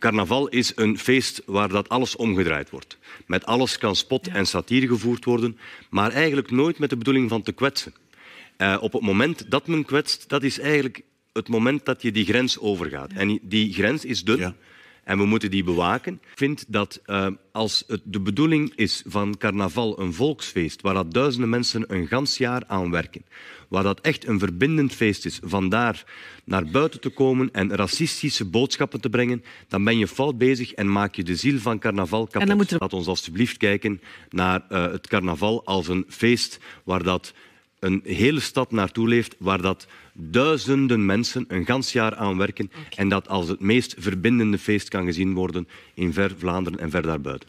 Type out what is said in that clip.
Carnaval is een feest waar dat alles omgedraaid wordt. Met alles kan spot en satire gevoerd worden, maar eigenlijk nooit met de bedoeling van te kwetsen. Eh, op het moment dat men kwetst, dat is eigenlijk het moment dat je die grens overgaat. En die grens is de. En we moeten die bewaken. Ik vind dat eh, als het de bedoeling is van carnaval een volksfeest, waar dat duizenden mensen een gans jaar aan werken, waar dat echt een verbindend feest is, vandaar naar buiten te komen en racistische boodschappen te brengen, dan ben je fout bezig en maak je de ziel van carnaval kapot. En moeten Laat ons alstublieft kijken naar eh, het carnaval als een feest waar dat een hele stad naartoe leeft waar dat duizenden mensen een gans jaar aan werken en dat als het meest verbindende feest kan gezien worden in ver Vlaanderen en ver daarbuiten.